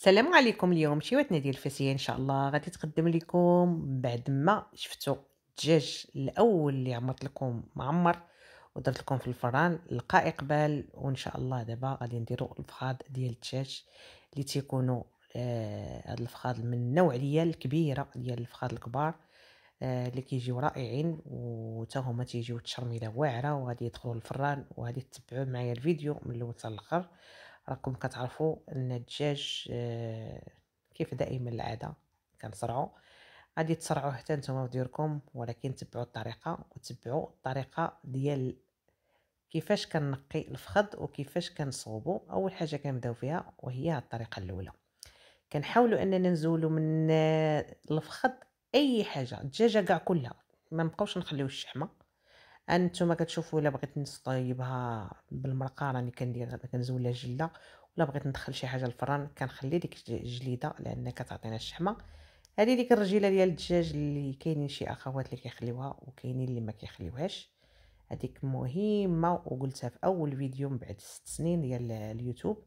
السلام عليكم اليوم واتنا ديال الفاسيه ان شاء الله غادي تقدم لكم بعد ما شفتوا الدجاج الاول اللي عمرت لكم معمر ودرت لكم في الفران لقى اقبال وان شاء الله دابا غادي نديروا الفخاض ديال الدجاج اللي تيكونوا آه، هاد آه الفخاض من النوعيه ديال الكبيره ديال الفخاض الكبار آه اللي كيجيو رائعين وتا هما تيجيو تشرميله واعره وغادي يدخلوا الفران وغادي تتبعوا معايا الفيديو من الاول حتى راكم كتعرفوا ان الدجاج آه، كيف دائما العاده كنصرعوا غادي تصرعوه حتى نتوما في ديركم ولكن تبعوا الطريقه وتبعوا الطريقه ديال كيفاش كنقي الفخذ وكيفاش كنصوبو اول حاجه كنبداو فيها وهي الطريقه الاولى كنحاولوا اننا نزولوا من آه، الفخذ اي حاجه الدجاجه كاع كلها ما نبقاوش نخليو الشحمه انتم كتشوفوا الا بغيت نطيبها بالمرقه راني كندير كنزول لها ولا بغيت ندخل شي حاجه للفران كنخلي ديك الجليده لان كتعطينا الشحمه هذه ديك الرجيله ديال الدجاج اللي كاينين شي اخوات اللي كيخليوها وكاينين اللي ما كيخليوهاش هذيك مهمه وقلتها في اول فيديو من بعد ست سنين ديال اليوتيوب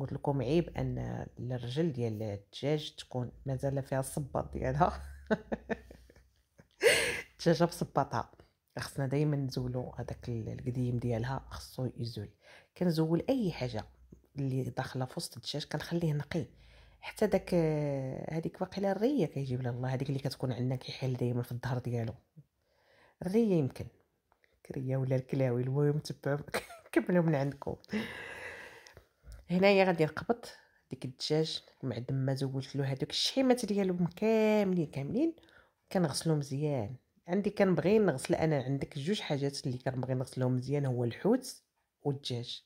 قلت لكم عيب ان الرجل ديال الدجاج تكون مازال فيها الصباط ديالها الدجاجه بصباطها خصنا دائما نزولو هذاك القديم ديالها خصو يزول كنزول اي حاجه اللي داخله في وسط الدجاج كنخليه نقي حتى داك آه، هذيك واقيلا الريه كيجيب لها الله هذيك اللي كتكون عندنا كيحل دائما في الظهر ديالو الريه يمكن الكريه ولا الكلاوي المهم تبعوا كملوا من عندكم هنايا غادي نقبط ديك الدجاج معدم ما زولت له هذوك الشحيمات ديالهم كاملين كاملين كنغسلو مزيان عندي كنبغي نغسل انا عندك جوج حاجات اللي كنبغي نغسلهم مزيان هو الحوت والدجاج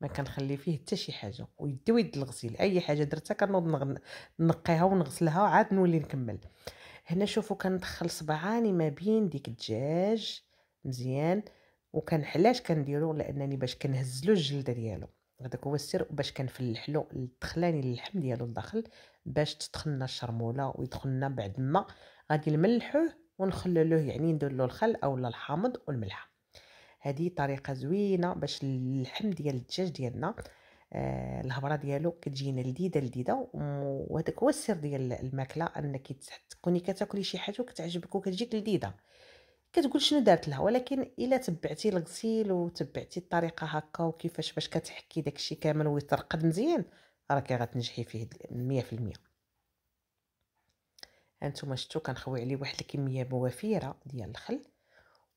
ما كنخلي فيه حتى شي حاجه ويدي ويد الغسيل اي حاجه درتها كنوض نقيها ونغسلها عاد نولي نكمل هنا شوفوا كندخل صبعاني ما بين ديك الدجاج مزيان وكنحلاش كنديرو لانني باش كنهزلو الجلده ديالو هذاك هو السر باش كنفلحلو الدخلاني اللحم ديالو الداخل باش تدخلنا الشرموله ويدخلنا بعد ما غادي نملحوه ونخللوه يعني ندير له الخل اولا الحامض والملح هذه طريقه زوينه باش اللحم ديال الدجاج ديالنا آه الهبره ديالو كتجينا لذيذه لذيذه وهذاك هو السر ديال الماكله انك تكوني كتاكلي شي حاجه وكتعجبك وكتجيك لذيذه كتقول شنو دارت لها ولكن الا تبعتي الغسيل وتبعتي الطريقه هكا وكيفاش باش كتحكي داكشي كامل ويترقد مزيان راكي غتنجحي فيه 100% هانتوما شفتو كنخوي عليه واحد الكميه بوافيرة ديال الخل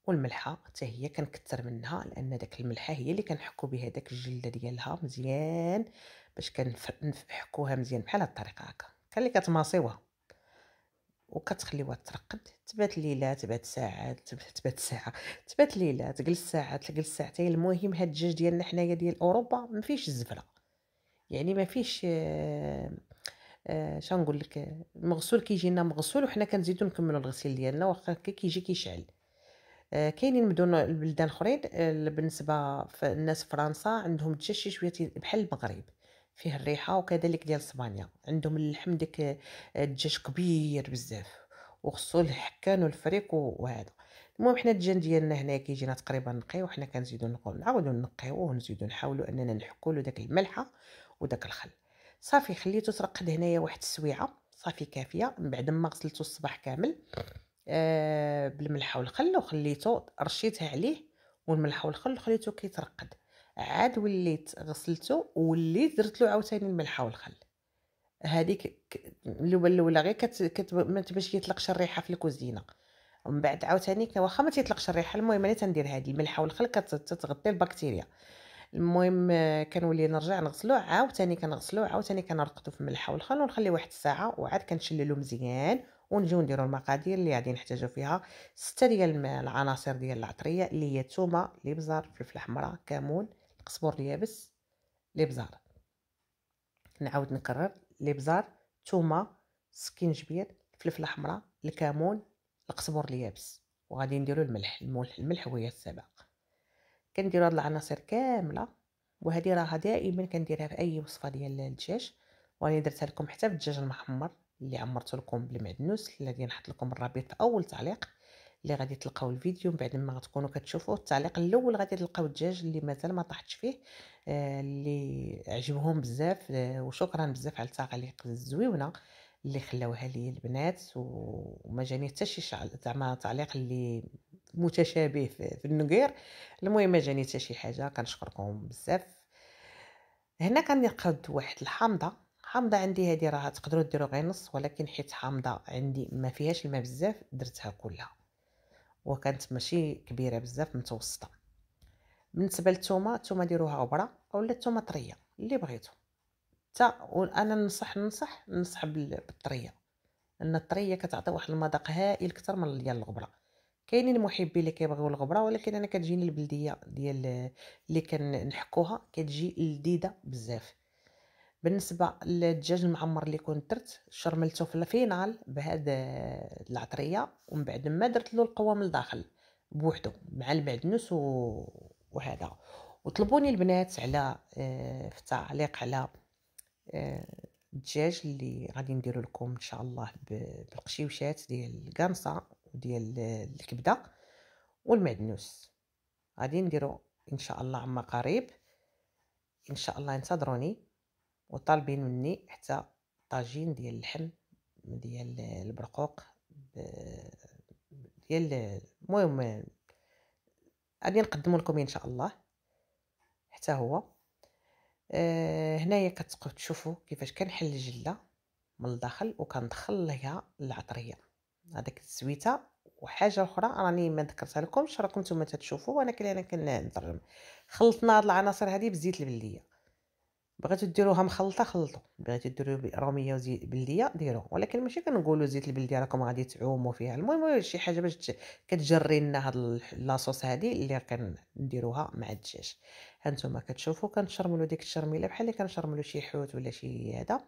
والملحه حتى هي كنكثر منها لان داك الملحه هي اللي كنحكو بها داك الجلده ديالها مزيان باش كنحكوها مزيان بحال هاد الطريقه هكا كلي كتماصيوها كتماصيوها وكتخليوها ترقد تبات ليله تبات ساعات تبات ساعه تبات ليله تجلس ساعه تجلس ساعتين المهم هاد الدجاج ديالنا حنايا ديال اوروبا ما الزفره يعني ما فيش آه آه، شنقول لك المغسول كيجينا مغسول وحنا كنزيدو نكملو الغسيل ديالنا واخا هكا كيجي كيشعل آه، كاينين بدون البلدان اخرين آه بالنسبه الناس في فرنسا عندهم الدجاج شي شويه بحال المغرب فيه الريحه وكذلك ديال اسبانيا عندهم اللحم داك آه، الدجاج كبير بزاف وخصو الحكان والفريك وهذا المهم حنا الدجاج ديالنا هنا كيجينا تقريبا نقي وحنا كنزيدو نعاودو نقيوه ونزيدو نحاولو اننا نحكولو داك الملحه وداك الخل صافي خليته ترقد هنايا واحد السويعه صافي كافيه من بعد ما غسلته الصباح كامل آه بالملحه والخل وخليته رشيتها عليه والملحه والخل خليته كيترقد عاد وليت غسلته وليت درت له عاوتاني الملحه والخل هذيك الاول الاولى غير كت... ما باش يطلقش الريحه في الكوزينه ومن بعد عاوتاني واخا ما تيطلقش الريحه المهم انا تندير هذه الملحه والخل كتغطي البكتيريا المهم كنولي نرجع نغسلو عاوتاني كنغسلو عاوتاني كنرقدو في الملحه والخل ونخليه واحد الساعه وعاد كنشللو مزيان ونجيو نديرو المقادير اللي غادي نحتاجو فيها ستة ديال العناصر ديال العطريه اللي هي الثومه الابزار الفلفل الحمراء كمون القزبر اليابس الابزار نعاود نكرر الابزار الثومه السكينجبير الفلفل الحمراء الكمون القزبر اليابس وغادي نديرو الملح الملح الملح هو السبق كنديرو هاد العناصر كامله وهذه راها دائما كنديرها في اي وصفه ديال الدجاج وانا درتها لكم حتى في الدجاج المحمر اللي عمرت لكم بالمعدنوس اللي غادي نحط لكم الرابط في اول تعليق اللي غادي تلقاو الفيديو من بعد ما غتكونوا كتشوفوه التعليق الاول غادي تلقاو الدجاج اللي مازال ما طحتش فيه آه، اللي عجبهم بزاف آه، وشكرا بزاف على التعليق الزويونه اللي خلاوها لي البنات وما جاني حتى شي زعما تعليق اللي متشابه في النقير المهم جاني حتى شي حاجه كنشكركم بزاف هنا كنقد واحد الحامضه حامضه عندي هذه راه تقدروا ديروا غير نص ولكن حيت حامضه عندي ما فيهاش الماء بزاف درتها كلها وكانت ماشي كبيره بزاف متوسطه بالنسبه للثومه الثومه ديروها غبره اولا الثومه طريه اللي بغيتو حتى انا ننصح ننصح ننصح بالطريه لان الطريه كتعطي واحد المذاق هائل اكثر من ديال الغبره كاينين المحبين اللي كيبغيو الغبره ولكن انا كتجيني البلديه ديال اللي كنحكوها كتجي لذيذه بزاف بالنسبه للدجاج المعمر اللي كنت درت شرملته في الفينال بهاد العطريه ومن بعد ما درت له القوام لداخل بوحدو مع المعدنوس و... وهذا وطلبوني البنات على آه، في التعليق على آه، الدجاج اللي غادي نديرو لكم ان شاء الله بالقشيوشات ديال الكامصه ديال الكبده والمعدنوس غادي نديرو ان شاء الله عما قريب ان شاء الله انتظروني وطالبين مني حتى طاجين ديال اللحم ديال البرقوق ديال المهم غادي نقدمه لكم ان شاء الله حتى هو أه هنايا كتشوفوا كيفاش كنحل الجله من الداخل وكندخل ليها العطريه هذاك الزويته وحاجه اخرى راني ما ذكرتها لكمش راكم نتوما تتشوفوا وانا كلي انا كنترجم خلطنا هاد العناصر هذه بزيت البلديه بغيتو ديروها مخلطه خلطوا بغيتو ديروا روميه وزيت بلديه ديروا ولكن ماشي كنقولوا زيت البلديه راكم غادي تعوموا فيها المهم شي حاجه باش كتجري لنا هاد لاصوص هادي اللي كنديروها مع الدجاج هانتوما كتشوفوا كنشرملو ديك الشرميله بحال اللي كنشرملو شي حوت ولا شي هذا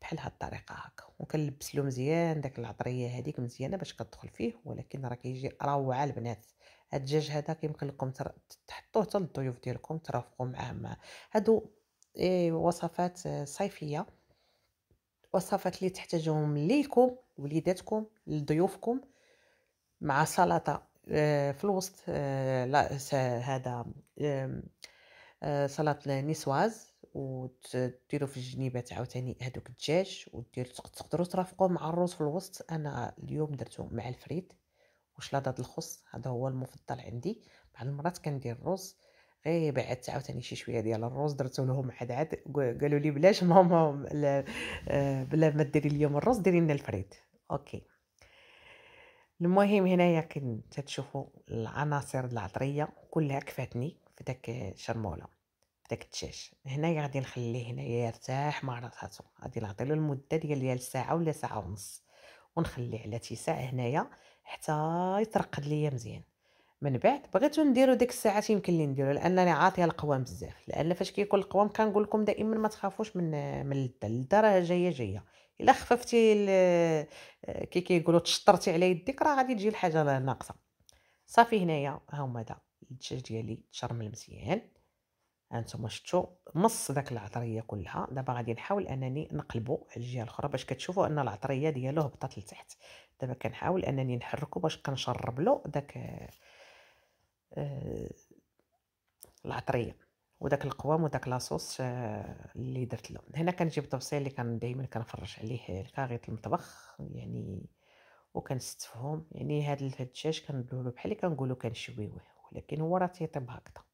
بحال هاد الطريقه هكا وكنلبس له مزيان داك العطريه هذيك مزيانه باش كتدخل فيه ولكن راه كيجي روعه البنات هاد الدجاج هذا كيمكن لكم تحطوه حتى للضيوف ديالكم ترافقوا معاه مع هادو إيه وصفات صيفيه وصفات اللي تحتاجهم ليكم وليداتكم لضيوفكم مع سلطه آه، في الوسط آه، لا هذا آه، سلطه نيسواز وتديروا في الجنيبات عاوتاني هذوك الدجاج ودير تقدروا ترافقوه مع الرز في الوسط انا اليوم درته مع الفريت وشلاضه الخص هذا هو المفضل عندي بعض المرات كندير الرز غير بعد عاوتاني شي شويه ديال الرز درتو لهم عاد عاد قالوا لي بلاش ماما آه، بلا ما ديري اليوم الرز ديري لنا الفريد اوكي المهم هنايا كنت تشوفوا العناصر العطريه كلها كفاتني في داك الشرموله داك الدجاج هنايا غادي نخليه هنايا يرتاح مع راساتو غادي نعطيلو المده ديال ديال ساعه ولا ساعه ونص ونخليه على تيساع هنايا حتى يترقد ليا مزيان من بعد بغيتو نديرو ديك الساعات يمكن لي نديرو لانني عاطيه القوام بزاف لان فاش كيكون القوام كنقول لكم دائما ما تخافوش من من اللذه راه جايه جايه الا خففتي كي كيقولوا تشطرتي على يديك راه غادي تجي الحاجه ناقصه صافي هنايا ها هما دا الدجاج ديالي تشرمل مزيان هانتوما شفتوا نص داك العطريه كلها دابا غادي نحاول انني نقلبو على الجهه الاخرى باش كتشوفوا ان العطريه ديالو هبطت لتحت دابا كنحاول انني نحركو باش كنشرب له داك آه العطريه وداك القوام وداك لاصوص آه، اللي درت له هنا كنجيب طبسيل اللي كان دائما كنفرج عليه الكاغيط المطبخ يعني وكنستفهم يعني هاد الدجاج كندلو بحال اللي كنقولو كنشويوه ولكن هو راه تيطيب هكذا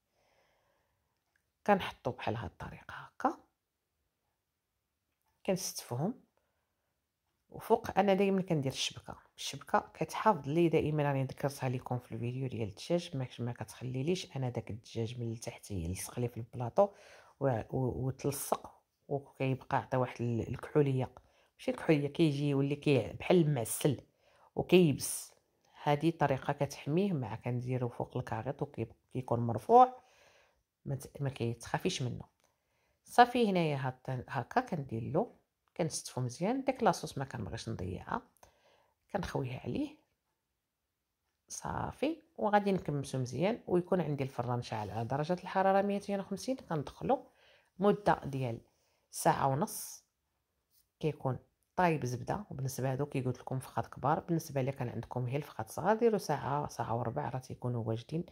كنحطو بحال هاد الطريقه هكا كنستفهم وفوق انا دائما كندير الشبكه الشبكه كتحافظ لي دائما راني ذكرتها لكم في الفيديو ديال الدجاج ما ما كتخليليش انا داك الدجاج من التحت يلصق لي في البلاطو وتلصق وكيبقى عطى واحد الكحوليه ماشي الكحوليه كيجي يولي كي بحال المعسل وكيبس هذه طريقه كتحميه مع كنديرو فوق الكاغيط وكيكون مرفوع ما كيتخافيش منه صافي هنايا هكا كندير له كنستفو مزيان داك لاصوص ما كنبغيش نضيعها كنخويها عليه صافي وغادي نكمسو مزيان ويكون عندي الفران شعل على درجه الحراره 250 كندخلو مده ديال ساعه ونص كيكون طايب زبده وبالنسبه هادو كيقول لكم فخاد كبار بالنسبه اللي كان عندكم هي الفخاد صغار ديروا ساعه ساعه وربع راه تيكونوا واجدين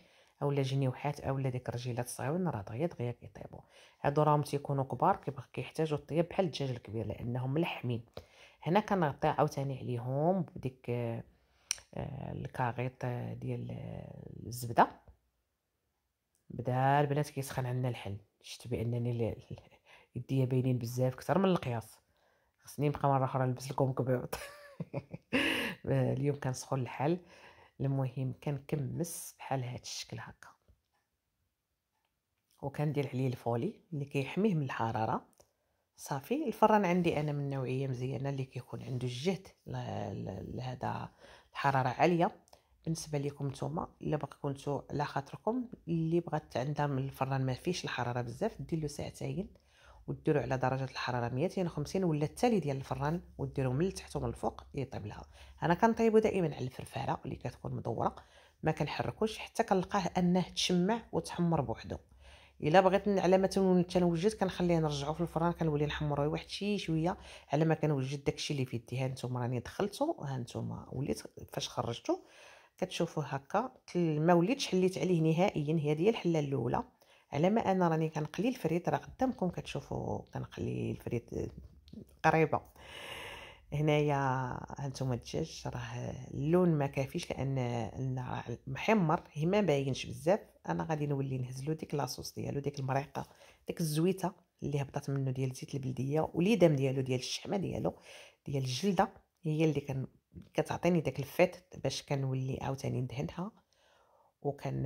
اولا جنيوحات اولا ديك الرجيلات صغيرين راه دغيا دغيا كيطيبوا هادو راهم تيكونوا كبار كيبقى كيحتاجوا الطياب بحال الدجاج الكبير لانهم ملحمين هنا كنغطي عاوتاني عليهم بديك آه، الكاغيط آه، ديال آه، الزبده بدا البنات كيسخن عندنا الحل شفت بانني يديا باينين بزاف اكثر من القياس خصني نبقى مره اخرى نلبس لكم كبيوط اليوم كنسخن الحل المهم كنكمس بحال هاد الشكل هكا وكندير عليه الفولي اللي كيحميه من الحراره صافي الفران عندي انا من نوعيه مزيانه اللي كيكون عنده الجهد لهذا الحراره عاليه بالنسبه لكم نتوما الا باغي كنتو على خاطركم اللي بغات عندها من الفران ما فيش الحراره بزاف دير له ساعتين وديرو على درجه الحراره 250 ولا التالي ديال الفران وديرو من التحت ومن الفوق يطيب لها انا كنطيبو دائما على الفرفاره اللي كتكون مدوره ما كنحركوش حتى كنلقاه انه تشمع وتحمر بوحدو الا بغيت على ما تنوجد كنخليه نرجعو في الفران كنولي نحمروه واحد شي شويه على ما كنوجد داكشي اللي في يدي ها نتوما راني دخلتو ها نتوما وليت فاش خرجتو كتشوفو هكا ما وليتش حليت عليه نهائيا هي هي الحله الاولى على ما انا راني كنقلي الفريت راه قدامكم كتشوفوا كنقلي الفريت قريبه هنايا هانتوما الدجاج راه اللون ما كافيش لان المحمر ما باينش بزاف انا غادي نولي نهزلو ديك لاصوص ديالو ديك المريقه ديك الزويته اللي هبطت منه ديال زيت البلديه وليدام ديالو ديال الشحمه ديالو ديال الجلده هي اللي كان كتعطيني داك الفات باش كنولي عاوتاني ندهنها وكان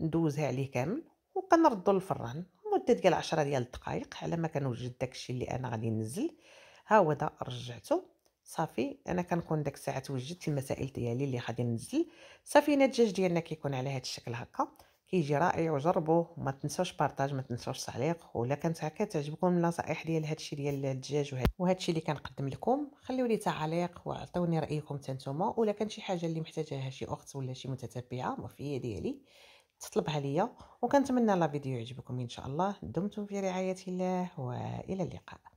ندوزها عليه كامل وكنردو للفران مده ديال 10 ديال الدقائق على ما كنوجد داكشي اللي انا غادي ننزل ها هو دا رجعته صافي انا كنكون داك الساعه توجدت المسائل ديالي اللي غادي ننزل صافي الدجاج ديالنا كيكون على هذا الشكل هكا كيجي رائع وجربوه ما تنساوش بارطاج ما تنساوش تعليق ولا كانت تعجبكم النصائح ديال هادشي ديال الدجاج وهادشي اللي كنقدم لكم خليو لي تعليق وعطيوني رايكم حتى نتوما ولا كان شي حاجه اللي محتاجاها شي اخت ولا شي متتبعه وفيه ديالي تطلبها ليا وكنتمنى لا فيديو يعجبكم ان شاء الله دمتم في رعايه الله والى اللقاء